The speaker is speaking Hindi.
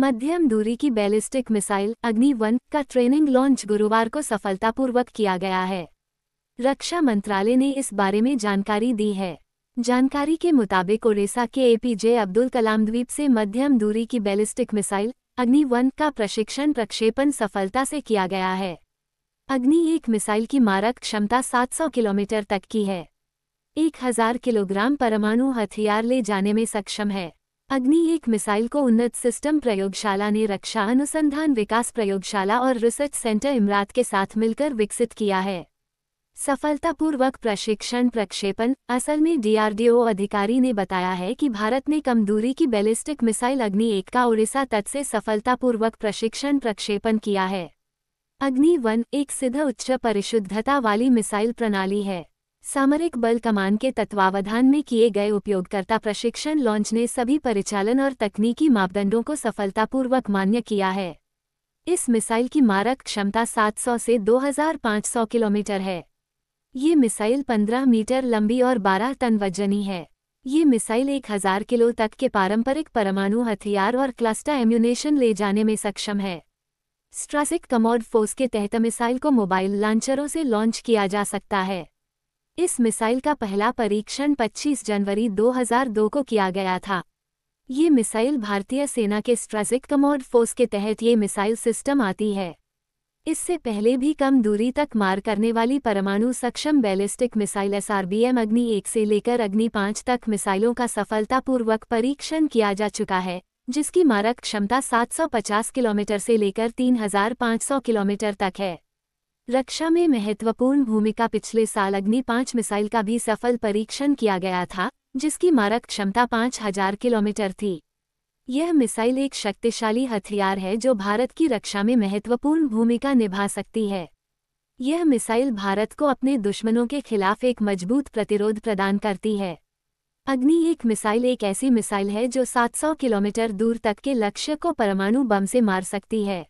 मध्यम दूरी की बैलिस्टिक मिसाइल अग्नि वन का ट्रेनिंग लॉन्च गुरुवार को सफलतापूर्वक किया गया है रक्षा मंत्रालय ने इस बारे में जानकारी दी है जानकारी के मुताबिक ओडिशा के एपीजे अब्दुल कलाम द्वीप से मध्यम दूरी की बैलिस्टिक मिसाइल अग्नि वन का प्रशिक्षण प्रक्षेपण सफलता से किया गया है अग्नि एक मिसाइल की मारक क्षमता 700 किलोमीटर तक की है 1000 किलोग्राम परमाणु हथियार ले जाने में सक्षम है अग्नि एक मिसाइल को उन्नत सिस्टम प्रयोगशाला ने रक्षा अनुसंधान विकास प्रयोगशाला और रिसर्च सेंटर इमरात के साथ मिलकर विकसित किया है सफलतापूर्वक प्रशिक्षण प्रक्षेपण असल में डीआरडीओ अधिकारी ने बताया है कि भारत ने कम दूरी की बैलिस्टिक मिसाइल अग्नि एक का उड़ीसा तट से सफलतापूर्वक प्रशिक्षण प्रक्षेपण किया है अग्नि वन एक सिद्ध उच्च परिशुद्धता वाली मिसाइल प्रणाली है सामरिक बल कमान के तत्वावधान में किए गए उपयोगकर्ता प्रशिक्षण लॉन्च ने सभी परिचालन और तकनीकी मापदंडों को सफलतापूर्वक मान्य किया है इस मिसाइल की मारक क्षमता 700 से 2500 किलोमीटर है ये मिसाइल 15 मीटर लंबी और 12 टन वजनी है ये मिसाइल 1000 किलो तक के पारंपरिक परमाणु हथियार और क्लस्टर एम्यूनेशन ले जाने में सक्षम है स्ट्रासिक कमोड फोर्स के तहत मिसाइल को मोबाइल लॉन्चरों से लॉन्च किया जा सकता है इस मिसाइल का पहला परीक्षण 25 जनवरी 2002 को किया गया था ये मिसाइल भारतीय सेना के स्ट्रेजिक कमोड फोर्स के तहत ये मिसाइल सिस्टम आती है इससे पहले भी कम दूरी तक मार करने वाली परमाणु सक्षम बैलिस्टिक मिसाइल एसआरबीएम अग्नि एक से लेकर अग्नि पाँच तक मिसाइलों का सफलतापूर्वक परीक्षण किया जा चुका है जिसकी मारक क्षमता 750 किलोमीटर से लेकर 3500 किलोमीटर तक है रक्षा में महत्वपूर्ण भूमिका पिछले साल अग्नि पाँच मिसाइल का भी सफल परीक्षण किया गया था जिसकी मारक क्षमता पाँच हजार किलोमीटर थी यह मिसाइल एक शक्तिशाली हथियार है जो भारत की रक्षा में महत्वपूर्ण भूमिका निभा सकती है यह मिसाइल भारत को अपने दुश्मनों के खिलाफ एक मजबूत प्रतिरोध प्रदान करती है अग्नि एक मिसाइल एक ऐसी मिसाइल है जो 700 किलोमीटर दूर तक के लक्ष्य को परमाणु बम से मार सकती है